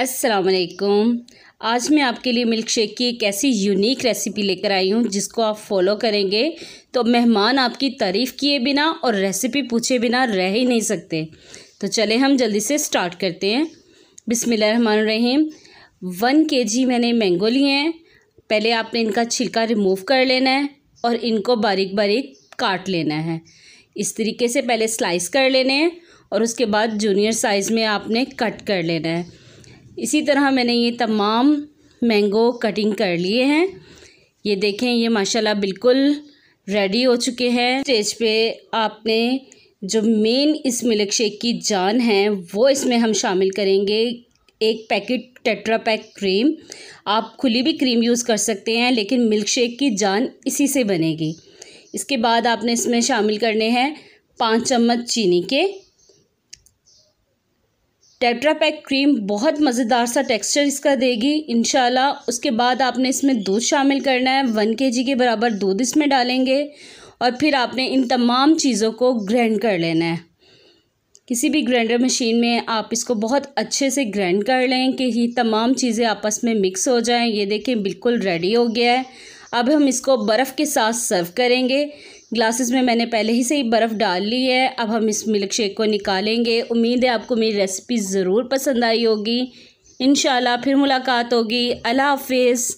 असलकुम आज मैं आपके लिए मिल्क शेक की एक ऐसी यूनिक रेसिपी लेकर आई हूँ जिसको आप फॉलो करेंगे तो मेहमान आपकी तारीफ़ किए बिना और रेसिपी पूछे बिना रह ही नहीं सकते तो चले हम जल्दी से स्टार्ट करते हैं बिसमीम वन के जी मैंने मैंगो लिए हैं पहले आपने इनका छिलका रिमूव कर लेना है और इनको बारीक बारीक काट लेना है इस तरीके से पहले स्लाइस कर लेने हैं और उसके बाद जूनियर साइज़ में आपने कट कर लेना है इसी तरह मैंने ये तमाम मैंगो कटिंग कर लिए हैं ये देखें ये माशाल्लाह बिल्कुल रेडी हो चुके हैं स्टेज पे आपने जो मेन इस मिल्क शेक की जान है वो इसमें हम शामिल करेंगे एक पैकेट टेट्रा पैक क्रीम आप खुली भी क्रीम यूज़ कर सकते हैं लेकिन मिल्क शेक की जान इसी से बनेगी इसके बाद आपने इसमें शामिल करने हैं पाँच चम्मच चीनी के टेट्रा पैक क्रीम बहुत मज़ेदार सा टेक्सचर इसका देगी इन उसके बाद आपने इसमें दूध शामिल करना है वन के के बराबर दूध इसमें डालेंगे और फिर आपने इन तमाम चीज़ों को ग्रैंड कर लेना है किसी भी ग्राइंडर मशीन में आप इसको बहुत अच्छे से ग्राइंड कर लें कि ये तमाम चीज़ें आपस में मिक्स हो जाएं ये देखें बिल्कुल रेडी हो गया है अब हम इसको बर्फ़ के साथ सर्व करेंगे ग्लासेस में मैंने पहले ही से ही बर्फ़ डाल ली है अब हम इस मिल्क शेक को निकालेंगे उम्मीद है आपको मेरी रेसिपी ज़रूर पसंद आई होगी इन फिर मुलाकात होगी अल्लाह हाफिज़